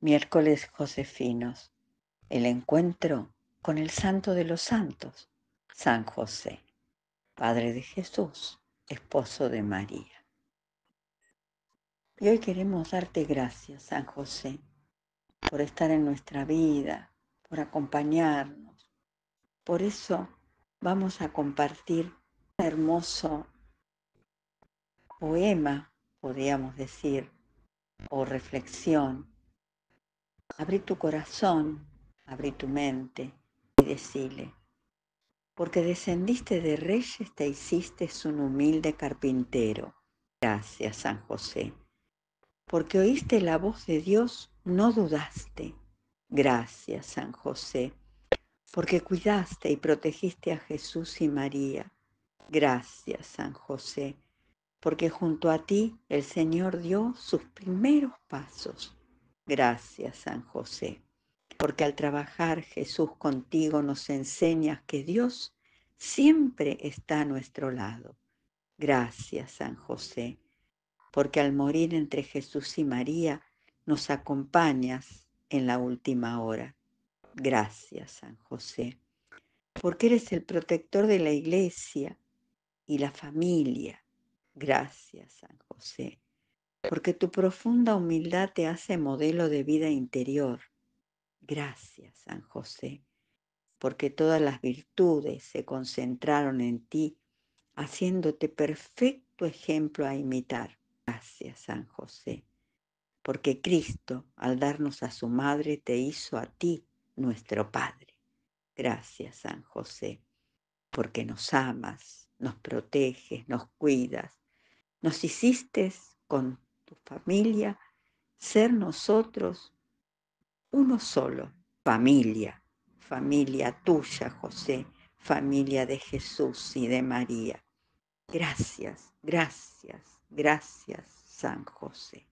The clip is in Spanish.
Miércoles Josefinos. El encuentro con el Santo de los Santos, San José, Padre de Jesús, Esposo de María. Y hoy queremos darte gracias, San José, por estar en nuestra vida, por acompañarnos. Por eso vamos a compartir un hermoso poema, podríamos decir, o reflexión abrí tu corazón, abrí tu mente y decile, porque descendiste de reyes, te hiciste un humilde carpintero. Gracias, San José. Porque oíste la voz de Dios, no dudaste. Gracias, San José. Porque cuidaste y protegiste a Jesús y María. Gracias, San José. Porque junto a ti el Señor dio sus primeros pasos. Gracias, San José, porque al trabajar Jesús contigo nos enseñas que Dios siempre está a nuestro lado. Gracias, San José, porque al morir entre Jesús y María nos acompañas en la última hora. Gracias, San José, porque eres el protector de la iglesia y la familia. Gracias, San José porque tu profunda humildad te hace modelo de vida interior. Gracias, San José, porque todas las virtudes se concentraron en ti, haciéndote perfecto ejemplo a imitar. Gracias, San José, porque Cristo, al darnos a su madre, te hizo a ti nuestro Padre. Gracias, San José, porque nos amas, nos proteges, nos cuidas, nos hiciste con tu familia, ser nosotros uno solo, familia, familia tuya, José, familia de Jesús y de María. Gracias, gracias, gracias, San José.